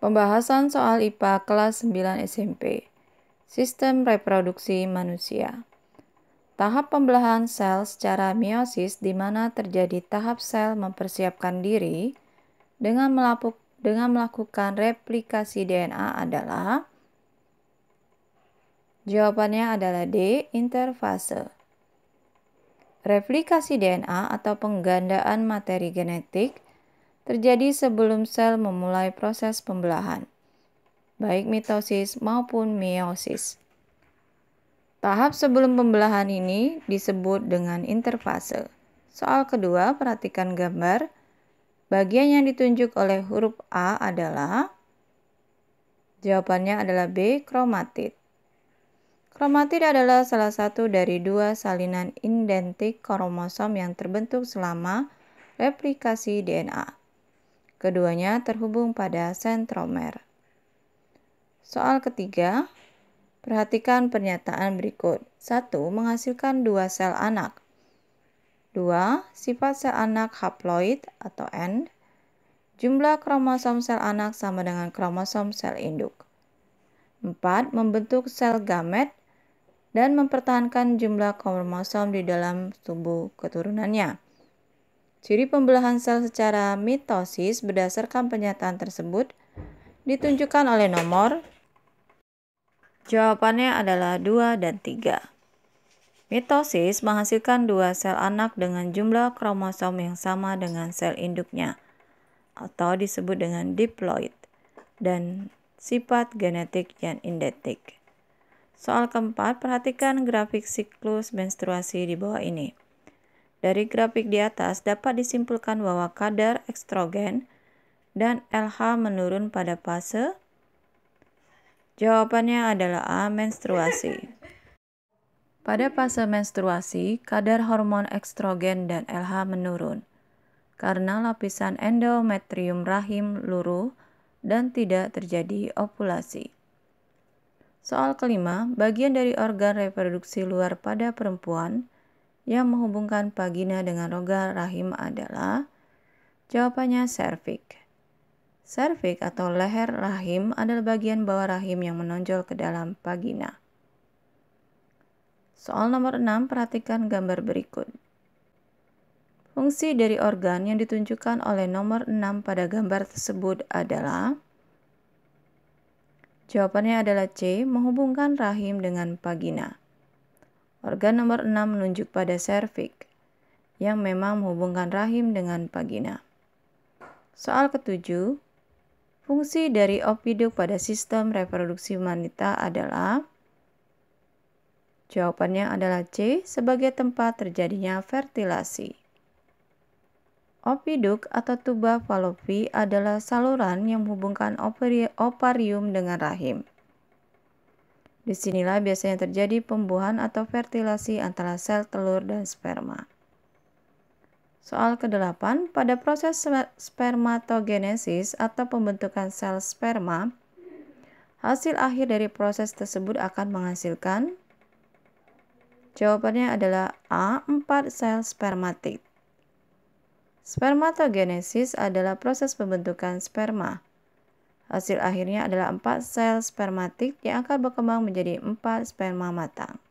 Pembahasan soal IPA kelas 9 SMP. Sistem reproduksi manusia. Tahap pembelahan sel secara meiosis di mana terjadi tahap sel mempersiapkan diri dengan melapuk, dengan melakukan replikasi DNA adalah Jawabannya adalah D, interfase. Replikasi DNA atau penggandaan materi genetik terjadi sebelum sel memulai proses pembelahan, baik mitosis maupun meiosis. Tahap sebelum pembelahan ini disebut dengan interfase. Soal kedua, perhatikan gambar. Bagian yang ditunjuk oleh huruf A adalah Jawabannya adalah B, kromatid. Kromatid adalah salah satu dari dua salinan identik kromosom yang terbentuk selama replikasi DNA. Keduanya terhubung pada sentromer. Soal ketiga, perhatikan pernyataan berikut. 1. Menghasilkan dua sel anak. dua, Sifat sel anak haploid atau n; Jumlah kromosom sel anak sama dengan kromosom sel induk. empat, Membentuk sel gamet dan mempertahankan jumlah kromosom di dalam tubuh keturunannya. Ciri pembelahan sel secara mitosis berdasarkan pernyataan tersebut ditunjukkan oleh nomor Jawabannya adalah 2 dan 3. Mitosis menghasilkan dua sel anak dengan jumlah kromosom yang sama dengan sel induknya atau disebut dengan diploid dan sifat genetik yang indetik Soal keempat, perhatikan grafik siklus menstruasi di bawah ini. Dari grafik di atas dapat disimpulkan bahwa kadar estrogen dan LH menurun pada fase Jawabannya adalah A. Menstruasi. Pada fase menstruasi, kadar hormon estrogen dan LH menurun karena lapisan endometrium rahim luruh dan tidak terjadi ovulasi. Soal kelima, bagian dari organ reproduksi luar pada perempuan yang menghubungkan vagina dengan rongga rahim adalah jawabannya cervix. Cervix atau leher rahim adalah bagian bawah rahim yang menonjol ke dalam vagina. Soal nomor 6, perhatikan gambar berikut. Fungsi dari organ yang ditunjukkan oleh nomor 6 pada gambar tersebut adalah Jawabannya adalah C, menghubungkan rahim dengan vagina. Organ nomor 6 menunjuk pada servik yang memang menghubungkan rahim dengan vagina. Soal ketujuh, fungsi dari opiduk pada sistem reproduksi wanita adalah Jawabannya adalah C sebagai tempat terjadinya fertilasi. Opiduk atau tuba falopi adalah saluran yang menghubungkan ovarium dengan rahim. Disinilah biasanya terjadi pembuahan atau fertilasi antara sel telur dan sperma. Soal ke-8, pada proses spermatogenesis atau pembentukan sel sperma, hasil akhir dari proses tersebut akan menghasilkan Jawabannya adalah A. 4 sel spermatik. Spermatogenesis adalah proses pembentukan sperma. Hasil akhirnya adalah 4 sel spermatik yang akan berkembang menjadi 4 sperma matang.